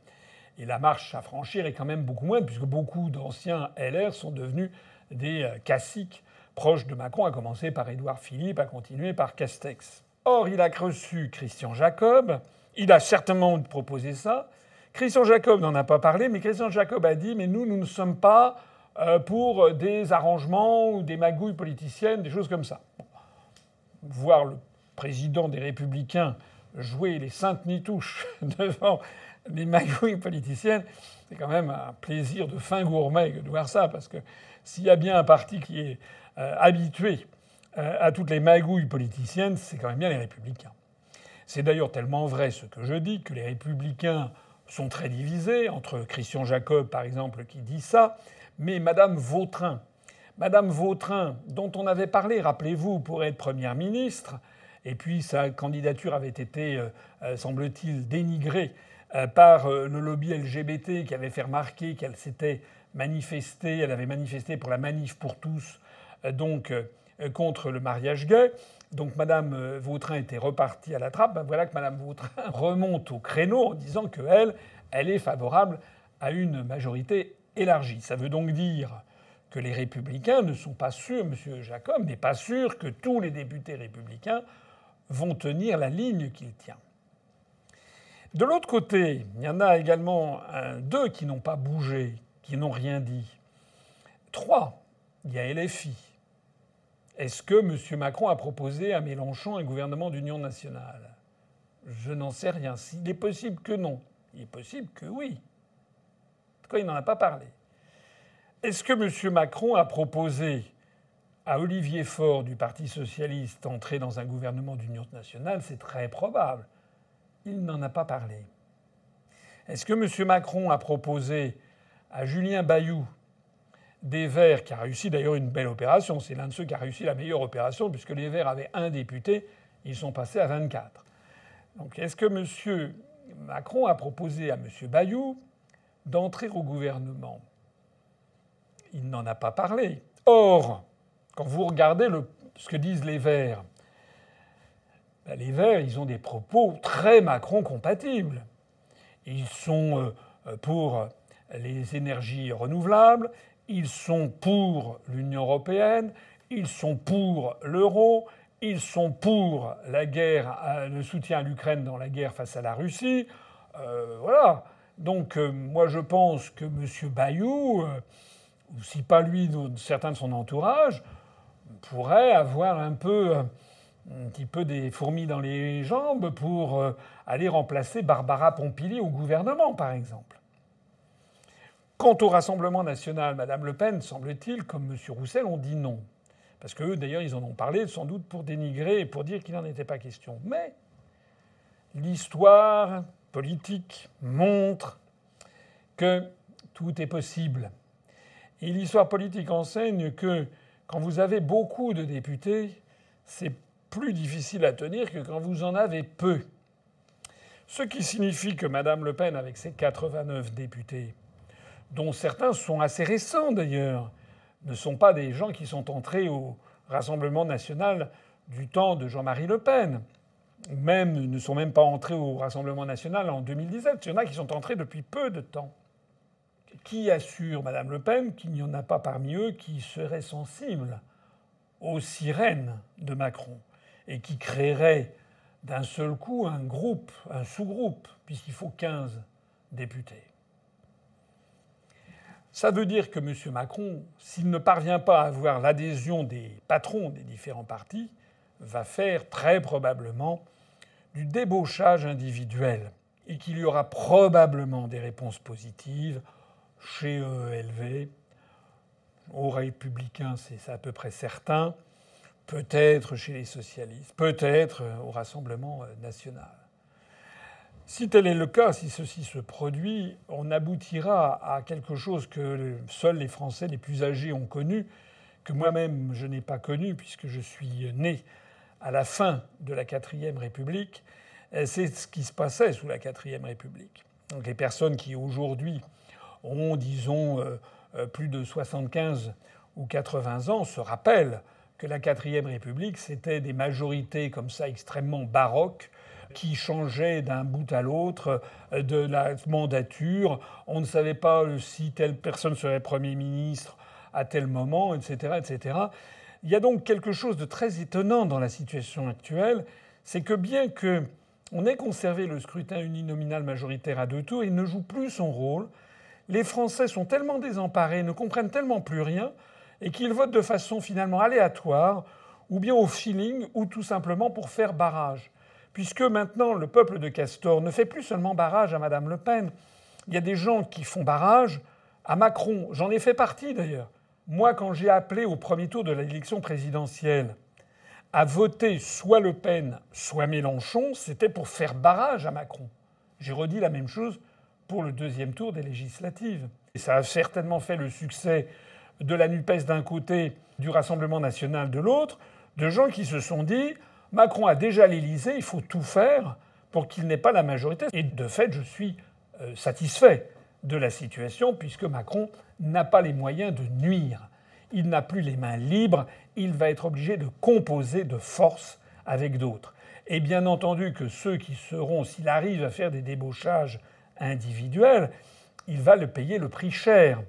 Et la marche à franchir est quand même beaucoup moins, puisque beaucoup d'anciens LR sont devenus des euh, caciques proches de Macron, à commencer par Édouard Philippe, à continuer par Castex. Or, il a reçu Christian Jacob, il a certainement proposé ça. Christian Jacob n'en a pas parlé, mais Christian Jacob a dit Mais nous, nous ne sommes pas euh, pour des arrangements ou des magouilles politiciennes, des choses comme ça. Voir le président des Républicains jouer les saintes nitouches devant les magouilles politiciennes. C'est quand même un plaisir de fin gourmet de voir ça, parce que s'il y a bien un parti qui est euh, habitué euh, à toutes les magouilles politiciennes, c'est quand même bien les républicains. C'est d'ailleurs tellement vrai ce que je dis que les républicains sont très divisés entre Christian Jacob, par exemple, qui dit ça, mais Madame Vautrin. Madame Vautrin, dont on avait parlé, rappelez-vous, pour être Première ministre, et puis sa candidature avait été, euh, semble-t-il, dénigrée euh, par euh, le lobby LGBT qui avait fait remarquer qu'elle s'était manifestée, elle avait manifesté pour la manif pour tous, euh, donc contre le mariage gay. Donc Madame Vautrin était repartie à la trappe. Ben, voilà que Madame Vautrin remonte au créneau en disant que elle, elle est favorable à une majorité élargie. Ça veut donc dire que les républicains ne sont pas sûrs, Monsieur Jacob n'est pas sûr que tous les députés républicains vont tenir la ligne qu'il tient. De l'autre côté, il y en a également deux qui n'ont pas bougé, qui n'ont rien dit. Trois, il y a LFI. Est-ce que M. Macron a proposé à Mélenchon un gouvernement d'union nationale Je n'en sais rien. Il est possible que non, il est possible que oui. En tout il n'en a pas parlé. Est-ce que M. Macron a proposé à Olivier Faure du Parti socialiste d'entrer dans un gouvernement d'union nationale C'est très probable il n'en a pas parlé. Est-ce que M. Macron a proposé à Julien Bayou des Verts, qui a réussi d'ailleurs une belle opération, c'est l'un de ceux qui a réussi la meilleure opération, puisque les Verts avaient un député, ils sont passés à 24. Donc est-ce que M. Macron a proposé à M. Bayou d'entrer au gouvernement Il n'en a pas parlé. Or, quand vous regardez ce que disent les Verts, ben, les Verts, ils ont des propos très Macron compatibles. Ils sont euh, euh, pour les énergies renouvelables, ils sont pour l'Union européenne, ils sont pour l'euro, ils sont pour la guerre, le soutien à l'Ukraine dans la guerre face à la Russie. Euh, voilà. Donc moi je pense que M. Bayou, ou si pas lui, certains de son entourage, pourrait avoir un peu un petit peu des fourmis dans les jambes pour euh, aller remplacer Barbara Pompili au gouvernement, par exemple. Quant au Rassemblement national, Madame Le Pen, semble-t-il, comme M. Roussel, ont dit non. Parce que d'ailleurs, ils en ont parlé sans doute pour dénigrer et pour dire qu'il n'en était pas question. Mais l'histoire politique montre que tout est possible. Et l'histoire politique enseigne que quand vous avez beaucoup de députés, c'est plus difficile à tenir que quand vous en avez peu. Ce qui signifie que Mme Le Pen, avec ses 89 députés, dont certains sont assez récents d'ailleurs, ne sont pas des gens qui sont entrés au Rassemblement national du temps de Jean-Marie Le Pen, même ne sont même pas entrés au Rassemblement national en 2017. Il y en a qui sont entrés depuis peu de temps. Qui assure Mme Le Pen qu'il n'y en a pas parmi eux qui seraient sensibles aux sirènes de Macron et qui créerait d'un seul coup un groupe, un sous-groupe, puisqu'il faut 15 députés. Ça veut dire que M. Macron, s'il ne parvient pas à avoir l'adhésion des patrons des différents partis, va faire très probablement du débauchage individuel et qu'il y aura probablement des réponses positives chez EELV, aux Républicains, c'est à peu près certain, peut-être chez les socialistes, peut-être euh, au Rassemblement euh, national. Si tel est le cas, si ceci se produit, on aboutira à quelque chose que seuls les Français les plus âgés ont connu, que moi-même je n'ai pas connu puisque je suis né à la fin de la quatrième République. C'est ce qui se passait sous la quatrième République. Donc les personnes qui aujourd'hui ont, disons, euh, plus de 75 ou 80 ans se rappellent que la quatrième République, c'était des majorités comme ça extrêmement baroques qui changeaient d'un bout à l'autre euh, de la mandature. On ne savait pas euh, si telle personne serait Premier ministre à tel moment, etc., etc. Il y a donc quelque chose de très étonnant dans la situation actuelle, c'est que bien que on ait conservé le scrutin uninominal majoritaire à deux tours, il ne joue plus son rôle. Les Français sont tellement désemparés, ne comprennent tellement plus rien et qu'ils votent de façon finalement aléatoire, ou bien au feeling, ou tout simplement pour faire barrage. Puisque maintenant, le peuple de Castor ne fait plus seulement barrage à Madame Le Pen. Il y a des gens qui font barrage à Macron. J'en ai fait partie d'ailleurs. Moi, quand j'ai appelé au premier tour de l'élection présidentielle à voter soit Le Pen, soit Mélenchon, c'était pour faire barrage à Macron. J'ai redit la même chose pour le deuxième tour des législatives. Et ça a certainement fait le succès de la NUPES d'un côté, du Rassemblement national de l'autre, de gens qui se sont dit Macron a déjà l'Élysée, il faut tout faire pour qu'il n'ait pas la majorité. Et de fait, je suis euh, satisfait de la situation puisque Macron n'a pas les moyens de nuire. Il n'a plus les mains libres, il va être obligé de composer de force avec d'autres. Et bien entendu que ceux qui seront, s'il arrive à faire des débauchages individuels, il va le payer le prix cher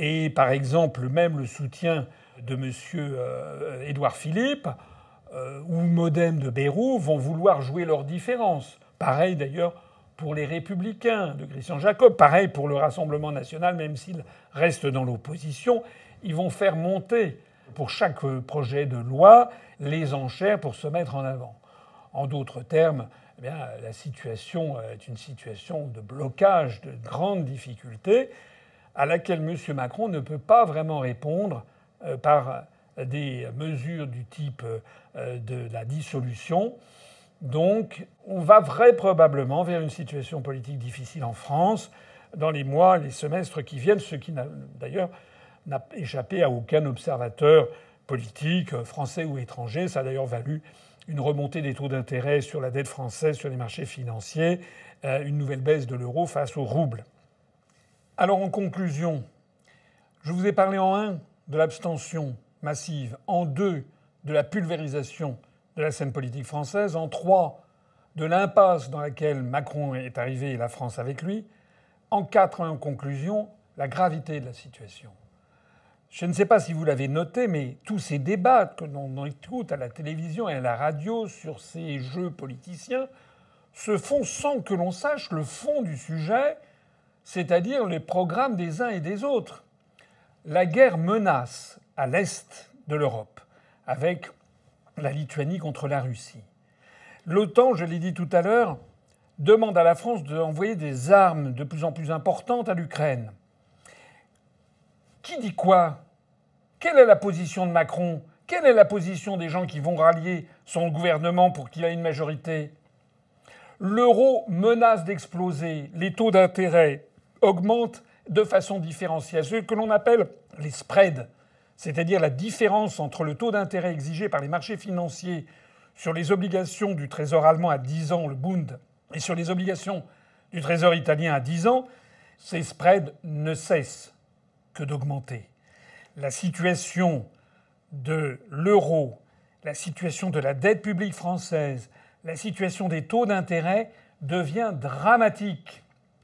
et par exemple même le soutien de M. Euh, Édouard Philippe euh, ou Modem de Beyrouth vont vouloir jouer leurs différences. Pareil d'ailleurs pour les Républicains de Christian Jacob, pareil pour le Rassemblement national, même s'ils restent dans l'opposition, ils vont faire monter pour chaque euh, projet de loi les enchères pour se mettre en avant. En d'autres termes, eh la situation est une situation de blocage, de grande difficulté à laquelle M. Macron ne peut pas vraiment répondre euh, par euh, des mesures du type euh, de la dissolution. Donc on va très probablement vers une situation politique difficile en France dans les mois, les semestres qui viennent, ce qui d'ailleurs n'a échappé à aucun observateur politique, français ou étranger. Ça a d'ailleurs valu une remontée des taux d'intérêt sur la dette française, sur les marchés financiers, une nouvelle baisse de l'euro face au rouble. Alors en conclusion, je vous ai parlé en un de l'abstention massive, en deux de la pulvérisation de la scène politique française, en 3 de l'impasse dans laquelle Macron est arrivé et la France avec lui, en 4, en conclusion, la gravité de la situation. Je ne sais pas si vous l'avez noté, mais tous ces débats que l'on écoute à la télévision et à la radio sur ces jeux politiciens se font sans que l'on sache le fond du sujet c'est-à-dire les programmes des uns et des autres. La guerre menace à l'est de l'Europe, avec la Lituanie contre la Russie. L'OTAN, je l'ai dit tout à l'heure, demande à la France d'envoyer des armes de plus en plus importantes à l'Ukraine. Qui dit quoi Quelle est la position de Macron Quelle est la position des gens qui vont rallier son gouvernement pour qu'il ait une majorité L'euro menace d'exploser, les taux d'intérêt, augmente de façon différenciée. ce que l'on appelle les spreads, c'est-à-dire la différence entre le taux d'intérêt exigé par les marchés financiers sur les obligations du Trésor allemand à 10 ans, le Bund, et sur les obligations du Trésor italien à 10 ans, ces spreads ne cessent que d'augmenter. La situation de l'euro, la situation de la dette publique française, la situation des taux d'intérêt devient dramatique.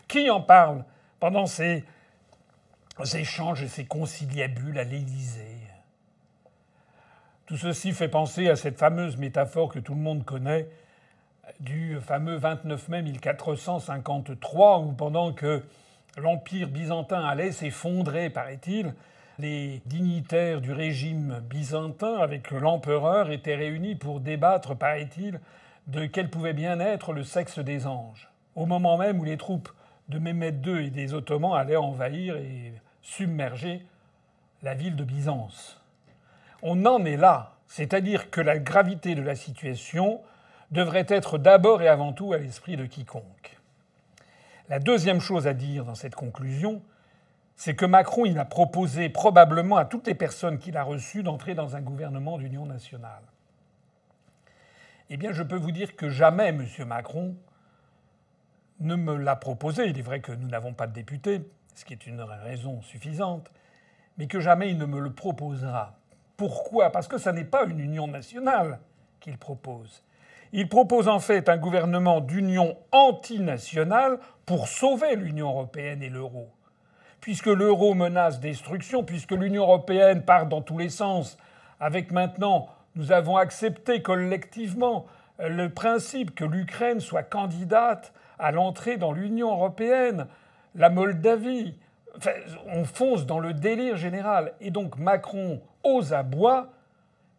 Qui en parle pendant ces échanges et ces conciliabules à l'Élysée. Tout ceci fait penser à cette fameuse métaphore que tout le monde connaît du fameux 29 mai 1453, où pendant que l'Empire byzantin allait s'effondrer, paraît-il, les dignitaires du régime byzantin avec l'empereur étaient réunis pour débattre, paraît-il, de quel pouvait bien être le sexe des anges. Au moment même où les troupes de Mehmed II et des Ottomans allaient envahir et submerger la ville de Byzance. On en est là, c'est-à-dire que la gravité de la situation devrait être d'abord et avant tout à l'esprit de quiconque. La deuxième chose à dire dans cette conclusion, c'est que Macron, il a proposé probablement à toutes les personnes qu'il a reçues d'entrer dans un gouvernement d'union nationale. Eh bien, je peux vous dire que jamais M. Macron ne me l'a proposé. Il est vrai que nous n'avons pas de député, ce qui est une raison suffisante, mais que jamais il ne me le proposera. Pourquoi Parce que ça n'est pas une union nationale qu'il propose. Il propose en fait un gouvernement d'union antinationale pour sauver l'Union européenne et l'euro. Puisque l'euro menace destruction, puisque l'Union européenne part dans tous les sens, avec maintenant, nous avons accepté collectivement le principe que l'Ukraine soit candidate à l'entrée dans l'Union européenne, la Moldavie. Enfin, on fonce dans le délire général. Et donc Macron, aux abois,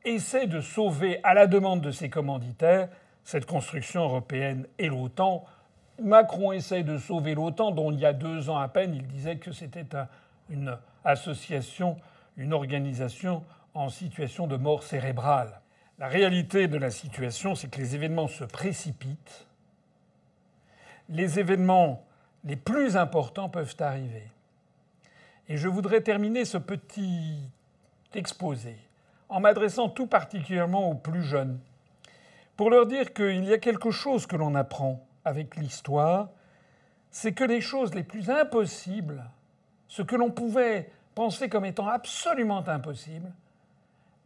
essaie de sauver, à la demande de ses commanditaires, cette construction européenne et l'OTAN. Macron essaie de sauver l'OTAN, dont il y a deux ans à peine, il disait que c'était une association, une organisation en situation de mort cérébrale. La réalité de la situation, c'est que les événements se précipitent les événements les plus importants peuvent arriver. Et je voudrais terminer ce petit exposé en m'adressant tout particulièrement aux plus jeunes, pour leur dire qu'il y a quelque chose que l'on apprend avec l'histoire, c'est que les choses les plus impossibles, ce que l'on pouvait penser comme étant absolument impossible,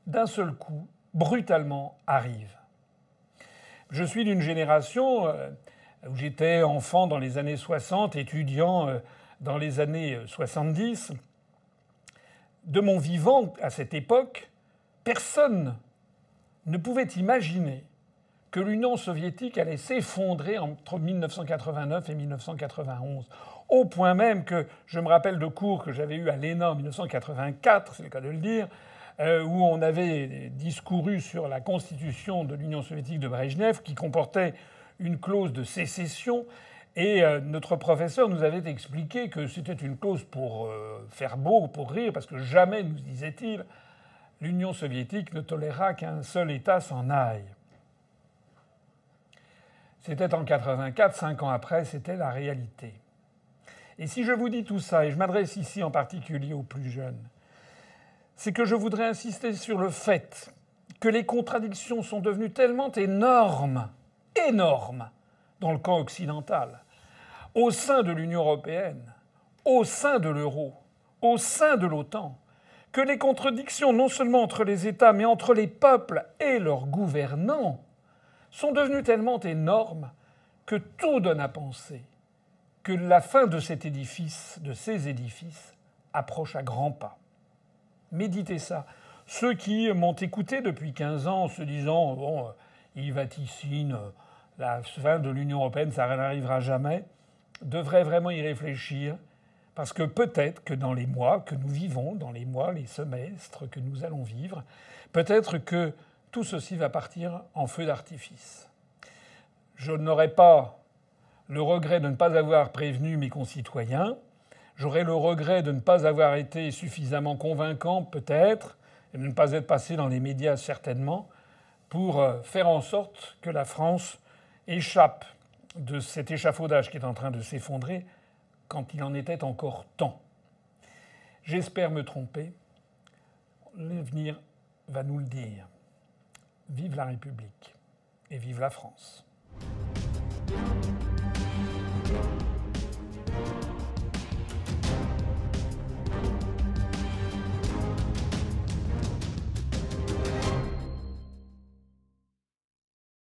d'un seul coup, brutalement, arrive. Je suis d'une génération euh, où j'étais enfant dans les années 60, étudiant euh, dans les années 70. Euh, de mon vivant, à cette époque, personne ne pouvait imaginer que l'Union soviétique allait s'effondrer entre 1989 et 1991. Au point même que je me rappelle de cours que j'avais eu à l'ENA en 1984, c'est le cas de le dire, euh, où on avait discouru sur la constitution de l'Union soviétique de Brejnev qui comportait une clause de sécession. Et euh, notre professeur nous avait expliqué que c'était une clause pour euh, faire beau, pour rire, parce que jamais, nous disait-il, l'Union soviétique ne tolérera qu'un seul État s'en aille. C'était en 84, cinq ans après, c'était la réalité. Et si je vous dis tout ça, et je m'adresse ici en particulier aux plus jeunes, c'est que je voudrais insister sur le fait que les contradictions sont devenues tellement énormes énorme dans le camp occidental, au sein de l'Union européenne, au sein de l'euro, au sein de l'OTAN, que les contradictions non seulement entre les États, mais entre les peuples et leurs gouvernants sont devenues tellement énormes que tout donne à penser que la fin de cet édifice, de ces édifices, approche à grands pas. Méditez ça. Ceux qui m'ont écouté depuis 15 ans en se disant, bon, il euh, vaticine la fin de l'Union européenne, ça n'arrivera jamais, devrait vraiment y réfléchir, parce que peut-être que dans les mois que nous vivons, dans les mois, les semestres que nous allons vivre, peut-être que tout ceci va partir en feu d'artifice. Je n'aurai pas le regret de ne pas avoir prévenu mes concitoyens, j'aurai le regret de ne pas avoir été suffisamment convaincant peut-être, et de ne pas être passé dans les médias certainement, pour euh, faire en sorte que la France échappe de cet échafaudage qui est en train de s'effondrer quand il en était encore temps. J'espère me tromper. L'avenir va nous le dire. Vive la République et vive la France.